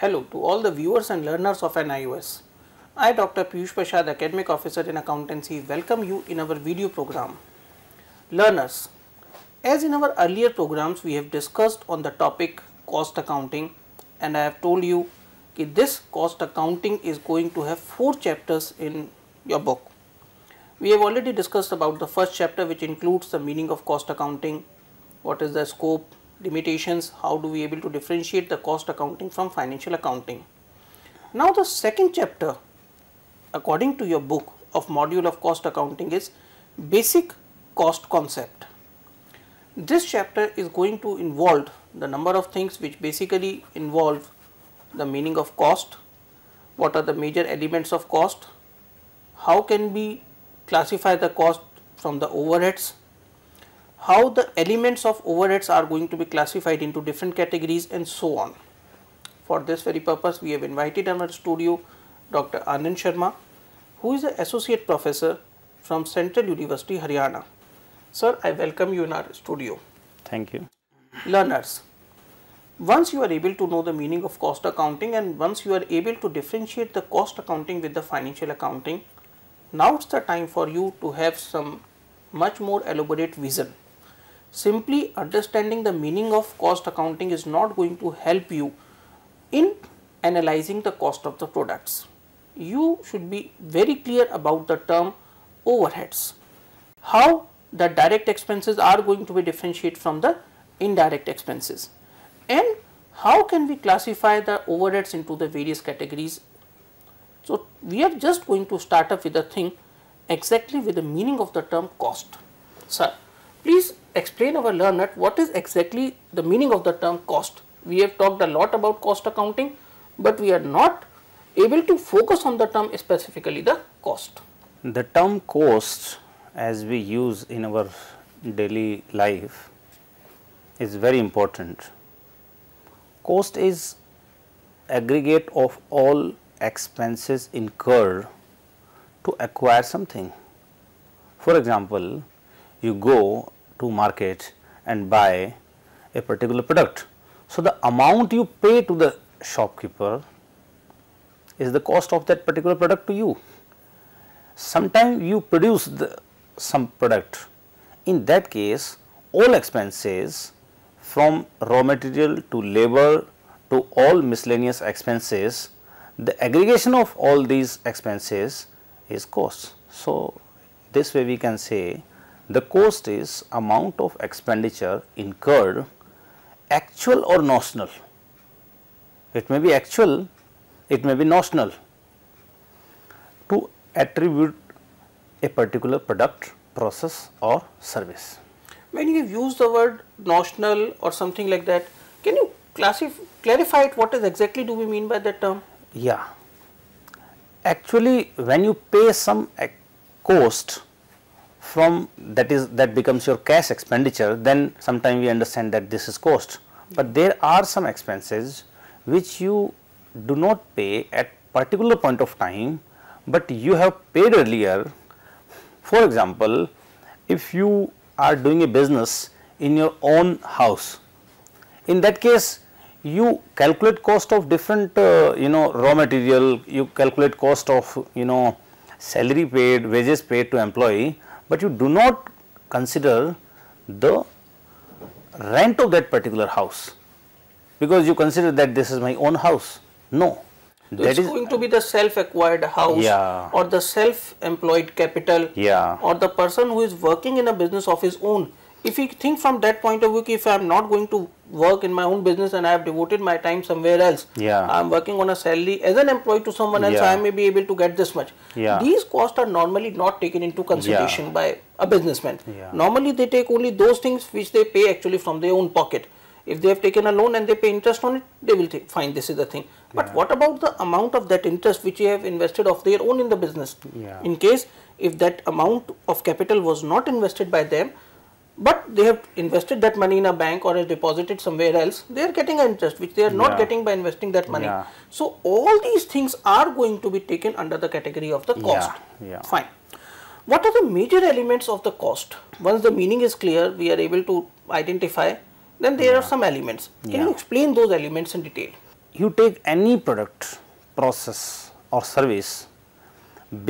Hello to all the viewers and learners of NIOS. I, Dr. Piyush Prashad, Academic Officer in Accountancy, welcome you in our video program. Learners, as in our earlier programs, we have discussed on the topic cost accounting and I have told you that this cost accounting is going to have four chapters in your book. We have already discussed about the first chapter which includes the meaning of cost accounting, what is the scope, limitations, how do we able to differentiate the cost accounting from financial accounting. Now the second chapter according to your book of module of cost accounting is basic cost concept. This chapter is going to involve the number of things which basically involve the meaning of cost, what are the major elements of cost, how can we classify the cost from the overheads, how the elements of overheads are going to be classified into different categories and so on. For this very purpose, we have invited in our studio Dr. Anand Sharma, who is an associate professor from Central University, Haryana. Sir, I welcome you in our studio. Thank you. Learners, once you are able to know the meaning of cost accounting and once you are able to differentiate the cost accounting with the financial accounting, now it's the time for you to have some much more elaborate vision simply understanding the meaning of cost accounting is not going to help you in analyzing the cost of the products. You should be very clear about the term overheads. How the direct expenses are going to be differentiated from the indirect expenses and how can we classify the overheads into the various categories. So, we are just going to start up with the thing exactly with the meaning of the term cost. Sir, please explain our learner what is exactly the meaning of the term cost. We have talked a lot about cost accounting, but we are not able to focus on the term specifically the cost. The term cost as we use in our daily life is very important. Cost is aggregate of all expenses incurred to acquire something. For example, you go to market and buy a particular product. So, the amount you pay to the shopkeeper is the cost of that particular product to you. Sometimes you produce the, some product. In that case, all expenses from raw material to labor to all miscellaneous expenses, the aggregation of all these expenses is cost. So, this way we can say the cost is amount of expenditure incurred actual or notional. It may be actual, it may be notional to attribute a particular product, process or service. When you use the word notional or something like that, can you clarify it what is exactly do we mean by that term? Yeah. Actually, when you pay some cost from that is that becomes your cash expenditure then sometimes we understand that this is cost but there are some expenses which you do not pay at particular point of time but you have paid earlier for example if you are doing a business in your own house in that case you calculate cost of different uh, you know raw material you calculate cost of you know salary paid wages paid to employee but you do not consider the rent of that particular house because you consider that this is my own house. No. So that it's is going to be the self-acquired house yeah. or the self-employed capital yeah. or the person who is working in a business of his own if you think from that point of view if i'm not going to work in my own business and i have devoted my time somewhere else yeah i'm working on a salary as an employee to someone else yeah. i may be able to get this much yeah these costs are normally not taken into consideration yeah. by a businessman yeah. normally they take only those things which they pay actually from their own pocket if they have taken a loan and they pay interest on it they will find this is the thing but yeah. what about the amount of that interest which you have invested of their own in the business yeah. in case if that amount of capital was not invested by them but they have invested that money in a bank or has deposited somewhere else they are getting an interest which they are not yeah. getting by investing that money yeah. so all these things are going to be taken under the category of the cost yeah. fine what are the major elements of the cost once the meaning is clear we are able to identify then there are some elements can you explain those elements in detail you take any product process or service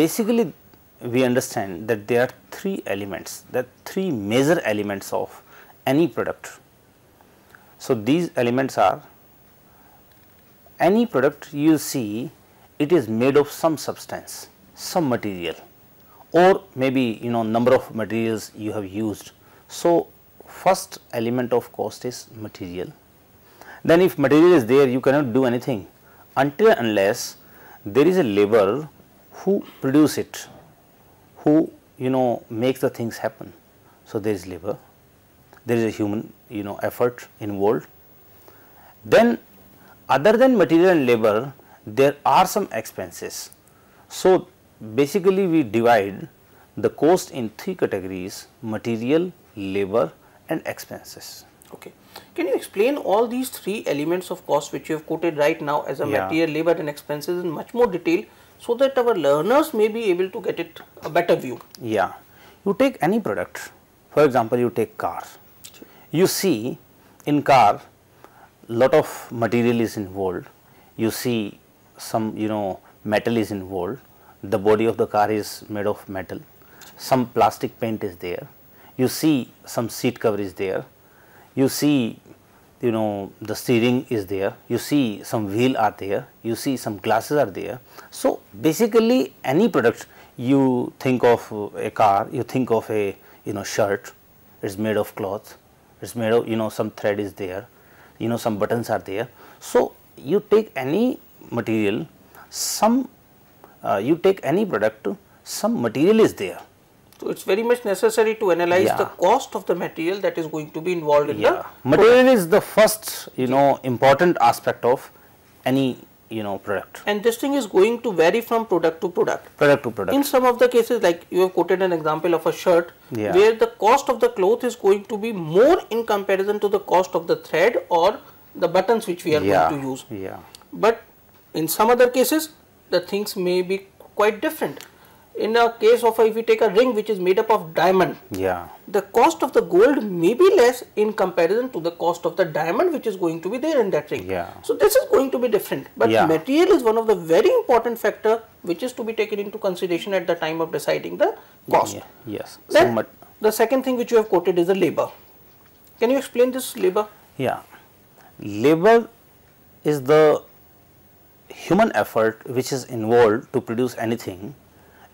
basically we understand that there are three elements, the three major elements of any product. So, these elements are any product you see it is made of some substance, some material or maybe you know number of materials you have used. So, first element of cost is material. Then if material is there you cannot do anything until unless there is a labor who produce it who you know makes the things happen. So, there is labor, there is a human you know effort involved. Then other than material and labor, there are some expenses. So, basically we divide the cost in three categories material, labor and expenses. Okay. Can you explain all these three elements of cost which you have quoted right now as a yeah. material, labor and expenses in much more detail so that our learners may be able to get it a better view. Yeah. You take any product, for example, you take car. You see in car, lot of material is involved. You see some, you know, metal is involved. The body of the car is made of metal. Some plastic paint is there. You see some seat cover is there. You see you know the steering is there, you see some wheel are there, you see some glasses are there. So, basically any product you think of uh, a car, you think of a you know shirt, it is made of cloth, it is made of you know some thread is there, you know some buttons are there. So, you take any material, some uh, you take any product, some material is there so it's very much necessary to analyze yeah. the cost of the material that is going to be involved in yeah. the material product. is the first you know important aspect of any you know product. And this thing is going to vary from product to product. Product to product. In some of the cases like you have quoted an example of a shirt yeah. where the cost of the cloth is going to be more in comparison to the cost of the thread or the buttons which we are yeah. going to use. Yeah. But in some other cases the things may be quite different in a case of if we take a ring which is made up of diamond yeah the cost of the gold may be less in comparison to the cost of the diamond which is going to be there in that ring yeah so this is going to be different but yeah. material is one of the very important factor which is to be taken into consideration at the time of deciding the cost yeah. yes then so the second thing which you have quoted is the labor can you explain this labor yeah labor is the human effort which is involved to produce anything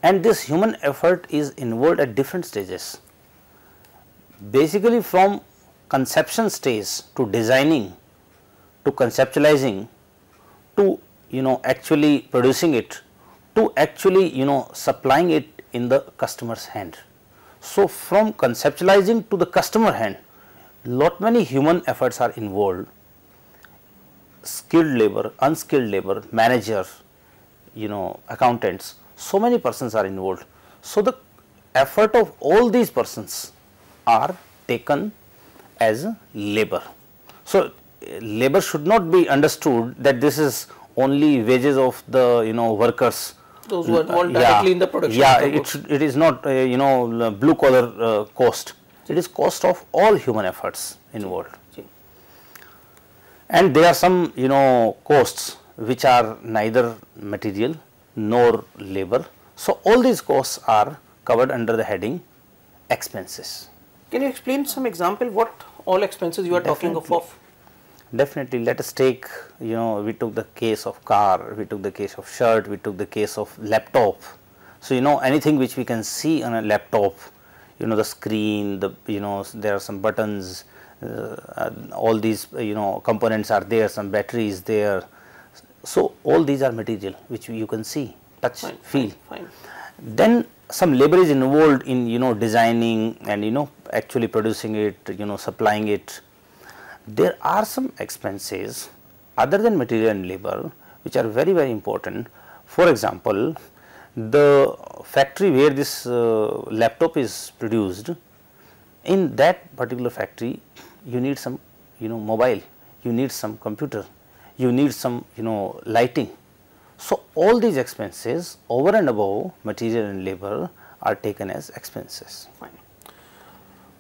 and this human effort is involved at different stages. Basically from conception stage to designing to conceptualizing to you know actually producing it to actually you know supplying it in the customer's hand. So, from conceptualizing to the customer hand lot many human efforts are involved skilled labor, unskilled labor, manager, you know accountants so many persons are involved. So, the effort of all these persons are taken as labor. So, labor should not be understood that this is only wages of the you know workers those who are involved uh, directly yeah, in the production. Yeah, it, should, it is not uh, you know blue collar uh, cost. It is cost of all human efforts involved. And there are some you know costs which are neither material nor labor. So, all these costs are covered under the heading expenses. Can you explain some example what all expenses you are Definitely. talking of? Definitely let us take you know we took the case of car, we took the case of shirt, we took the case of laptop. So, you know anything which we can see on a laptop you know the screen the you know there are some buttons uh, uh, all these you know components are there some battery is there so, all these are material which you can see, touch, fine, feel. Fine, fine. Then some labor is involved in you know designing and you know actually producing it, you know supplying it. There are some expenses other than material and labor which are very very important. For example, the factory where this uh, laptop is produced, in that particular factory you need some you know mobile, you need some computer you need some you know lighting. So, all these expenses over and above material and labor are taken as expenses. Fine.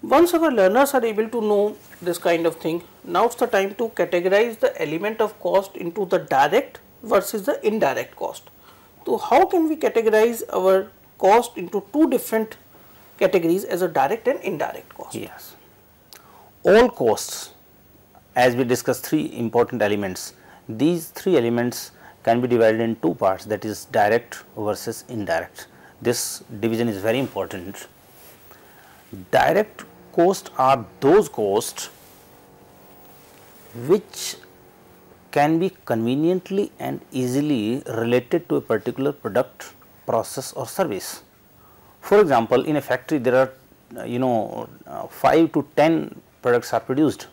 Once our learners are able to know this kind of thing, now it's the time to categorize the element of cost into the direct versus the indirect cost. So, how can we categorize our cost into two different categories as a direct and indirect cost? Yes. All costs as we discussed three important elements these three elements can be divided in two parts that is direct versus indirect. This division is very important. Direct costs are those costs which can be conveniently and easily related to a particular product, process or service. For example, in a factory there are you know uh, 5 to 10 products are produced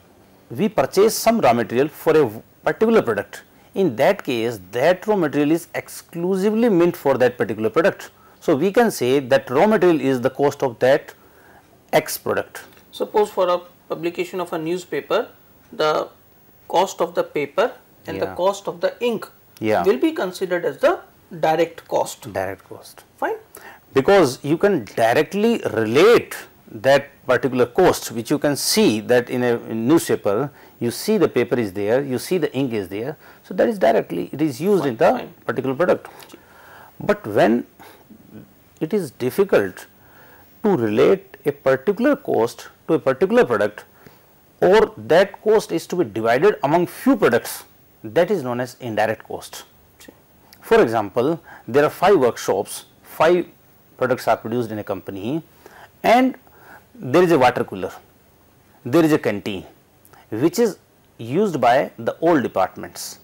we purchase some raw material for a particular product. In that case, that raw material is exclusively meant for that particular product. So, we can say that raw material is the cost of that X product. Suppose for a publication of a newspaper, the cost of the paper and yeah. the cost of the ink yeah. will be considered as the direct cost. Direct cost. Fine. Because you can directly relate that particular coast which you can see that in a in newspaper you see the paper is there, you see the ink is there. So, that is directly it is used in the particular product. But when it is difficult to relate a particular cost to a particular product or that cost is to be divided among few products that is known as indirect cost. For example, there are 5 workshops, 5 products are produced in a company and there is a water cooler, there is a canteen which is used by the old departments.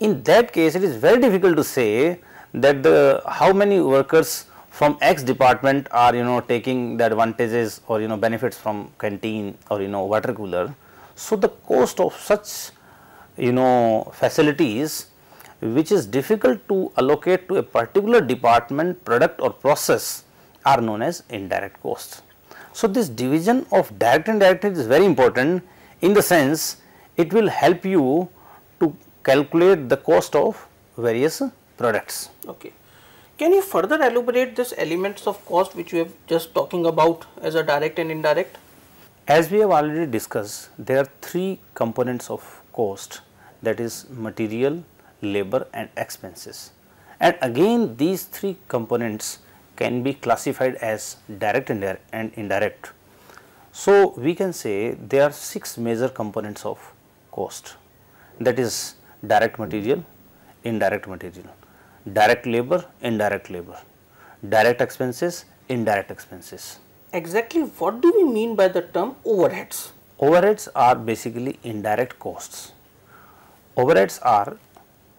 In that case it is very difficult to say that the how many workers from X department are you know taking the advantages or you know benefits from canteen or you know water cooler. So, the cost of such you know facilities which is difficult to allocate to a particular department product or process are known as indirect costs. So, this division of direct and indirect is very important in the sense it will help you to calculate the cost of various products. Okay. Can you further elaborate this elements of cost which we have just talking about as a direct and indirect? As we have already discussed, there are three components of cost that is material, labor and expenses. And again these three components can be classified as direct and indirect. So, we can say there are 6 major components of cost that is direct material, indirect material, direct labor, indirect labor, direct expenses, indirect expenses. Exactly what do we mean by the term overheads? Overheads are basically indirect costs. Overheads are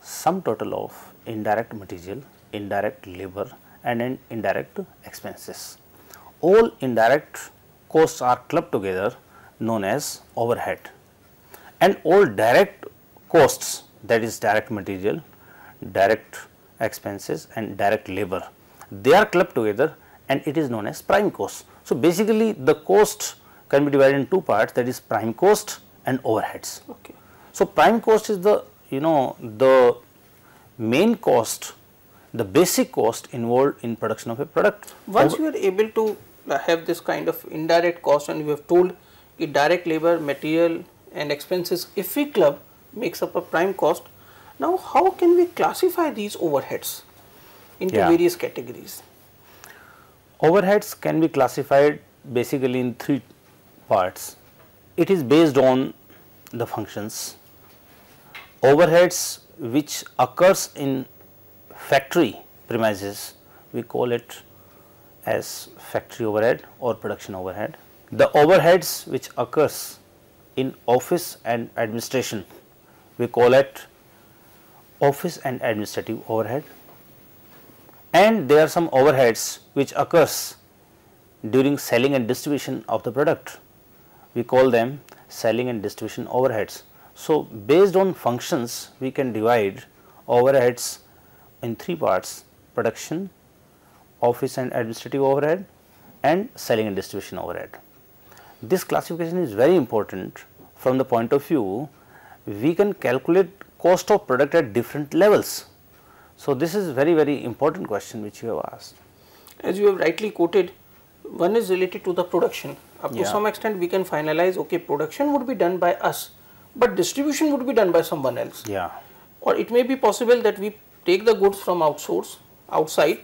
sum total of indirect material, indirect labor and in indirect expenses. All indirect costs are clubbed together known as overhead and all direct costs that is direct material, direct expenses and direct labor they are clubbed together and it is known as prime cost. So, basically the cost can be divided in two parts that is prime cost and overheads. Okay. So, prime cost is the you know the main cost the basic cost involved in production of a product. Once you are able to uh, have this kind of indirect cost and you have told the direct labor, material and expenses if we club makes up a prime cost. Now how can we classify these overheads into yeah. various categories? Overheads can be classified basically in three parts. It is based on the functions. Overheads which occurs in factory premises we call it as factory overhead or production overhead. The overheads which occurs in office and administration we call it office and administrative overhead and there are some overheads which occurs during selling and distribution of the product we call them selling and distribution overheads. So, based on functions we can divide overheads in three parts production, office and administrative overhead and selling and distribution overhead. This classification is very important from the point of view we can calculate cost of product at different levels. So, this is very very important question which you have asked. As you have rightly quoted one is related to the production up yeah. to some extent we can finalize okay production would be done by us but distribution would be done by someone else. Yeah. Or it may be possible that we take the goods from outsource outside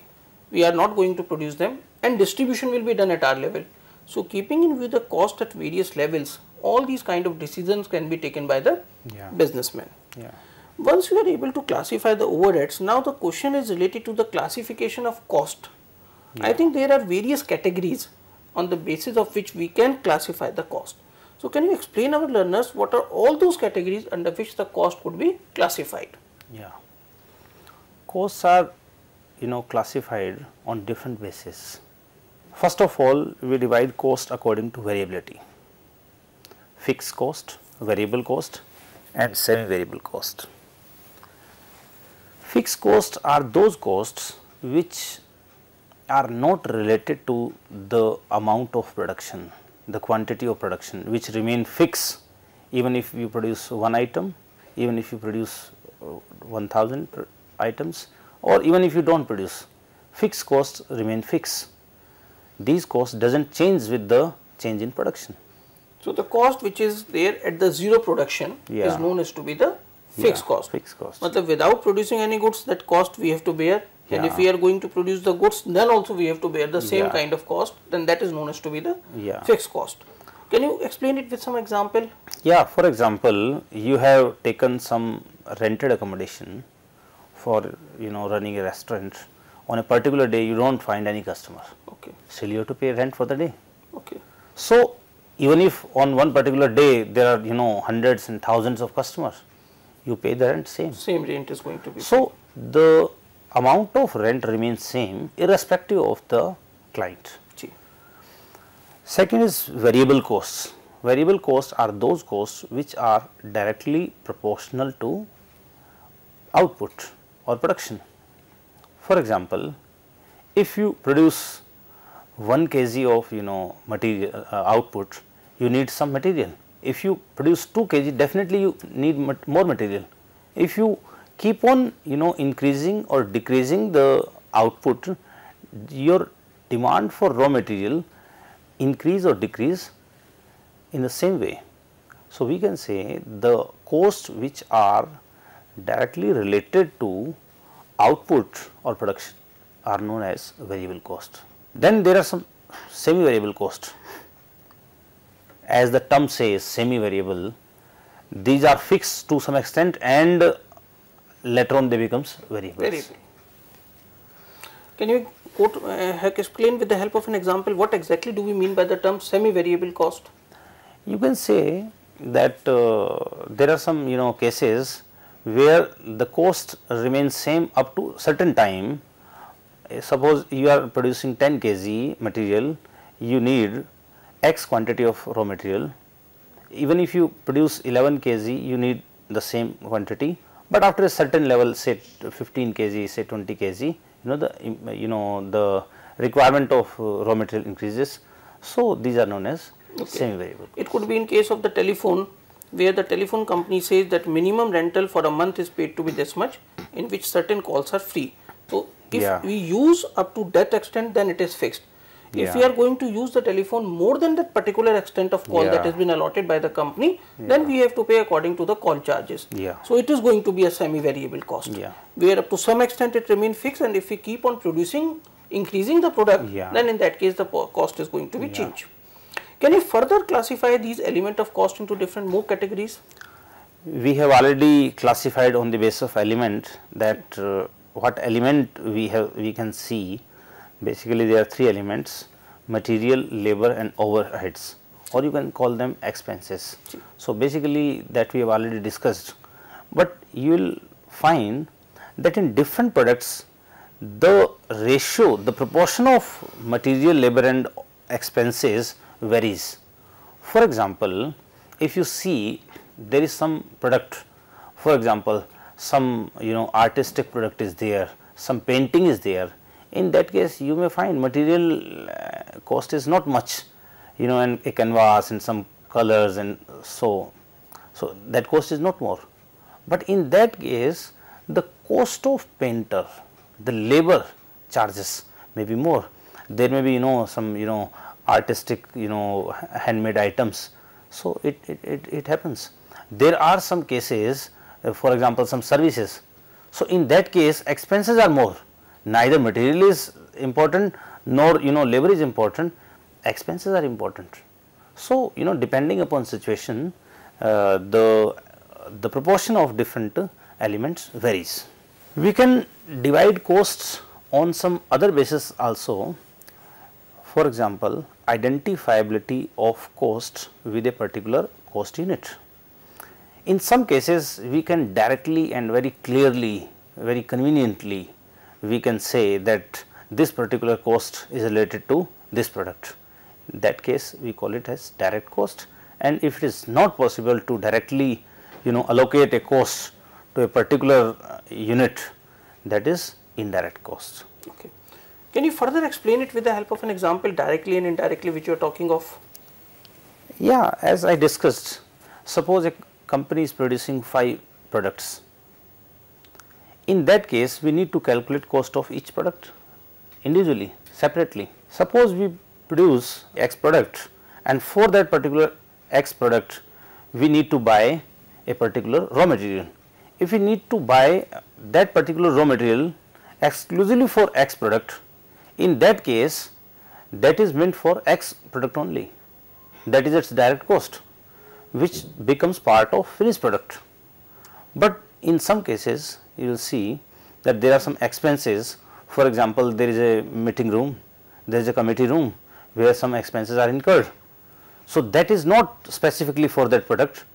we are not going to produce them and distribution will be done at our level. So, keeping in view the cost at various levels all these kind of decisions can be taken by the yeah. businessman. Yeah. Once you are able to classify the overheads now the question is related to the classification of cost. Yeah. I think there are various categories on the basis of which we can classify the cost. So, can you explain our learners what are all those categories under which the cost could be classified? Yeah. Costs are you know classified on different basis. First of all, we divide cost according to variability, fixed cost, variable cost and semi-variable cost. Fixed costs are those costs which are not related to the amount of production, the quantity of production which remain fixed even if you produce one item, even if you produce uh, 1000 items or even if you do not produce fixed costs remain fixed. These costs does not change with the change in production. So, the cost which is there at the zero production yeah. is known as to be the fixed yeah, cost. Fixed cost. Matlab without producing any goods that cost we have to bear yeah. and if we are going to produce the goods then also we have to bear the same kind of cost then that is known as to be the fixed cost. Can you explain it with some example? Yeah, for example, you have taken some rented accommodation for you know running a restaurant on a particular day you do not find any customer. Okay. Still you have to pay rent for the day. Okay. So, even if on one particular day there are you know hundreds and thousands of customers, you pay the rent same. Same rent is going to be. So, paid. the amount of rent remains same irrespective of the client. Gee. Second is variable costs. Variable costs are those costs which are directly proportional to output or production. For example, if you produce 1 kg of you know material uh, output, you need some material. If you produce 2 kg, definitely you need mat more material. If you keep on you know increasing or decreasing the output, your demand for raw material increase or decrease in the same way. So, we can say the costs which are directly related to output or production are known as variable cost. Then there are some semi variable cost as the term says semi variable these are fixed to some extent and later on they becomes variables. Variable. Can you quote, uh, explain with the help of an example what exactly do we mean by the term semi variable cost? You can say that uh, there are some you know cases where the cost remains same up to certain time. Eh, suppose you are producing 10 kg material, you need x quantity of raw material. Even if you produce 11 kg, you need the same quantity, but after a certain level say 15 kg, say 20 kg, you know the you know the requirement of uh, raw material increases. So, these are known as okay. semi variable. It could be in case of the telephone where the telephone company says that minimum rental for a month is paid to be this much in which certain calls are free. So if yeah. we use up to that extent then it is fixed. Yeah. If we are going to use the telephone more than that particular extent of call yeah. that has been allotted by the company, then we have to pay according to the call charges. So it is going to be a semi-variable cost. Where up to some extent it remains fixed and if we keep on producing, increasing the product, then in that case the cost is going to be changed. Can you further classify these element of cost into different more categories? We have already classified on the basis of element that uh, what element we have we can see basically there are three elements material, labor and overheads or you can call them expenses. So, basically that we have already discussed, but you will find that in different products the ratio the proportion of material labor and expenses varies. For example, if you see there is some product, for example, some you know artistic product is there, some painting is there, in that case you may find material uh, cost is not much, you know and a canvas and some colors and so, so that cost is not more. But in that case the cost of painter, the labor charges may be more, there may be you know some you know artistic you know handmade items. So, it, it, it, it happens. There are some cases uh, for example, some services. So, in that case expenses are more neither material is important nor you know labor is important expenses are important. So, you know depending upon situation uh, the, the proportion of different uh, elements varies. We can divide costs on some other basis also for example, identifiability of cost with a particular cost unit. In some cases, we can directly and very clearly, very conveniently, we can say that this particular cost is related to this product. In that case, we call it as direct cost and if it is not possible to directly, you know, allocate a cost to a particular uh, unit, that is indirect cost. Okay. Can you further explain it with the help of an example directly and indirectly which you are talking of? Yeah, as I discussed, suppose a company is producing 5 products. In that case, we need to calculate cost of each product individually, separately. Suppose we produce X product and for that particular X product, we need to buy a particular raw material. If we need to buy that particular raw material exclusively for X product, in that case, that is meant for X product only, that is its direct cost, which becomes part of finished product. But in some cases, you will see that there are some expenses. For example, there is a meeting room, there is a committee room where some expenses are incurred. So, that is not specifically for that product,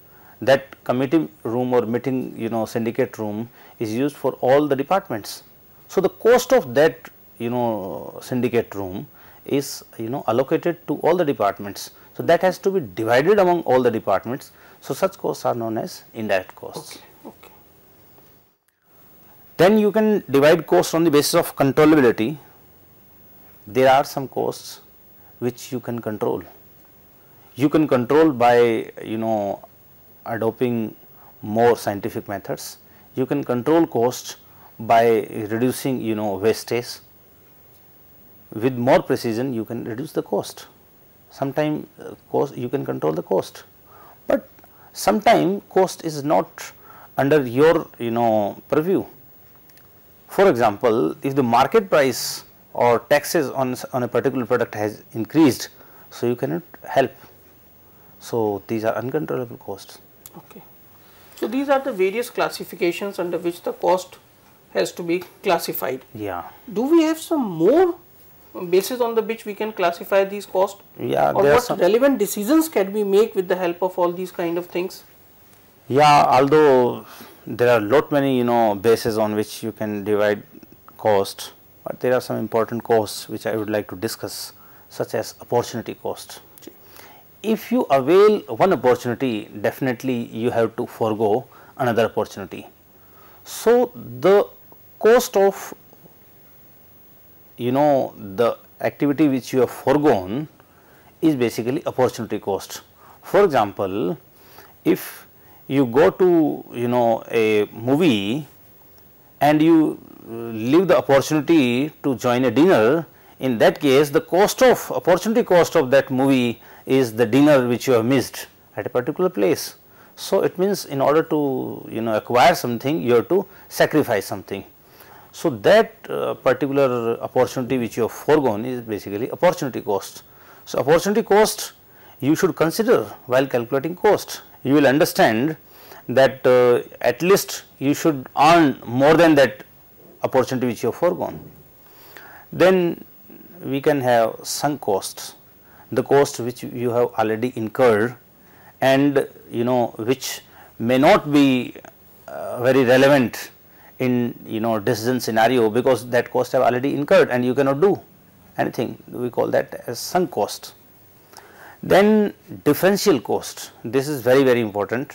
that committee room or meeting you know syndicate room is used for all the departments. So, the cost of that you know syndicate room is you know allocated to all the departments. So, that has to be divided among all the departments. So, such costs are known as indirect costs. Okay. Then you can divide costs on the basis of controllability. There are some costs which you can control. You can control by you know adopting more scientific methods. You can control costs by reducing you know wastage with more precision you can reduce the cost. Sometimes uh, cost you can control the cost, but sometimes cost is not under your you know purview. For example, if the market price or taxes on, on a particular product has increased, so you cannot help. So, these are uncontrollable costs. Okay. So, these are the various classifications under which the cost has to be classified. Yeah. Do we have some more basis on the which we can classify these costs? Yeah, or what relevant decisions can we make with the help of all these kind of things? Yeah, although there are lot many you know bases on which you can divide cost, but there are some important costs which I would like to discuss such as opportunity cost. If you avail one opportunity definitely you have to forego another opportunity. So, the cost of you know the activity which you have foregone is basically opportunity cost. For example, if you go to you know a movie and you uh, leave the opportunity to join a dinner, in that case the cost of opportunity cost of that movie is the dinner which you have missed at a particular place. So, it means in order to you know acquire something you have to sacrifice something. So, that uh, particular opportunity which you have foregone is basically opportunity cost. So, opportunity cost you should consider while calculating cost. You will understand that uh, at least you should earn more than that opportunity which you have foregone. Then we can have sunk costs, the cost which you have already incurred and you know which may not be uh, very relevant in you know decision scenario because that cost have already incurred and you cannot do anything we call that as sunk cost. Then differential cost this is very very important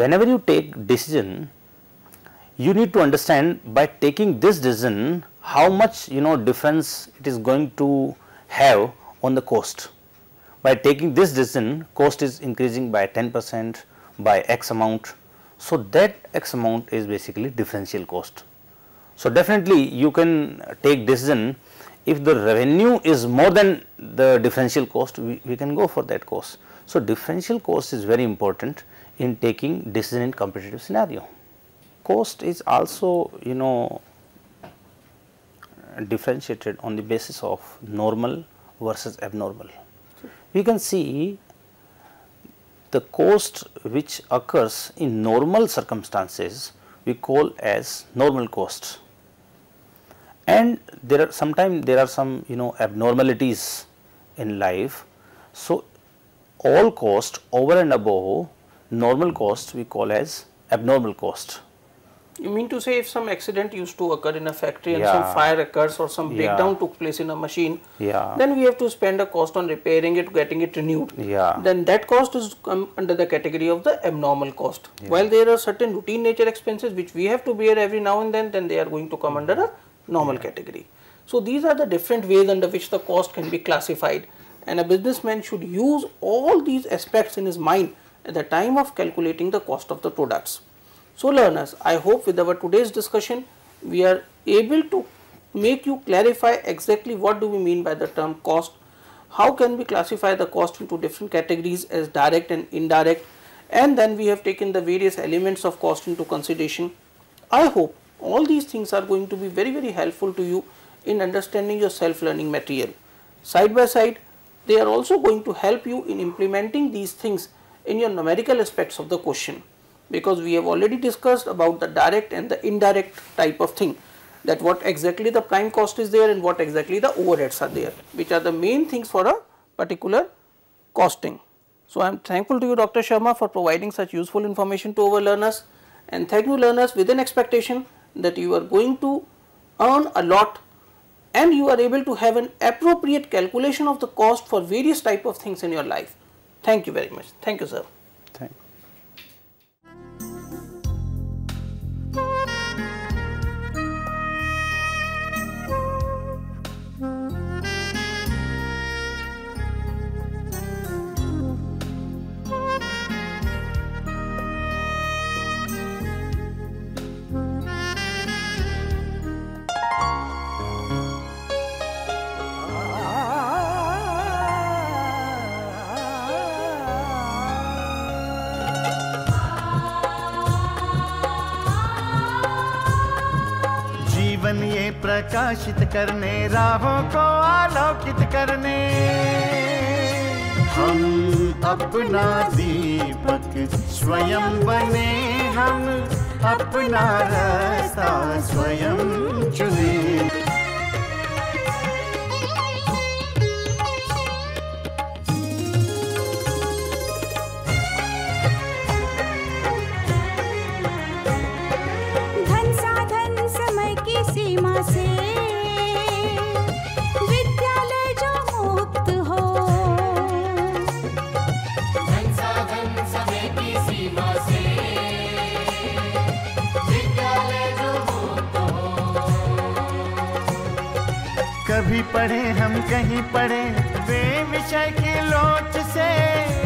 whenever you take decision you need to understand by taking this decision how much you know difference it is going to have on the cost. By taking this decision cost is increasing by 10 percent by x amount so, that x amount is basically differential cost. So, definitely you can take decision if the revenue is more than the differential cost we, we can go for that cost. So, differential cost is very important in taking decision in competitive scenario. Cost is also you know differentiated on the basis of normal versus abnormal. We can see the cost which occurs in normal circumstances we call as normal cost and there are sometimes there are some you know abnormalities in life. So, all cost over and above normal cost we call as abnormal cost. You mean to say if some accident used to occur in a factory and yeah. some fire occurs or some breakdown took place in a machine, yeah. then we have to spend a cost on repairing it, getting it renewed. Yeah. Then that cost is come under the category of the abnormal cost. Yeah. While there are certain routine nature expenses which we have to bear every now and then, then they are going to come under a normal category. So these are the different ways under which the cost can be classified and a businessman should use all these aspects in his mind at the time of calculating the cost of the products. So learners, I hope with our today's discussion, we are able to make you clarify exactly what do we mean by the term cost, how can we classify the cost into different categories as direct and indirect and then we have taken the various elements of cost into consideration. I hope all these things are going to be very very helpful to you in understanding your self-learning material. Side by side they are also going to help you in implementing these things in your numerical aspects of the question because we have already discussed about the direct and the indirect type of thing that what exactly the prime cost is there and what exactly the overheads are there which are the main things for a particular costing. So, I am thankful to you Dr. Sharma for providing such useful information to our learners and thank you learners with an expectation that you are going to earn a lot and you are able to have an appropriate calculation of the cost for various type of things in your life. Thank you very much. Thank you sir. प्रकाशित करने राहों को आलोकित करने हम अपना दीपक स्वयं बने हम अपना रास्ता स्वयं चुने भी पढ़े हम कहीं पढ़े वे विषय की लोच से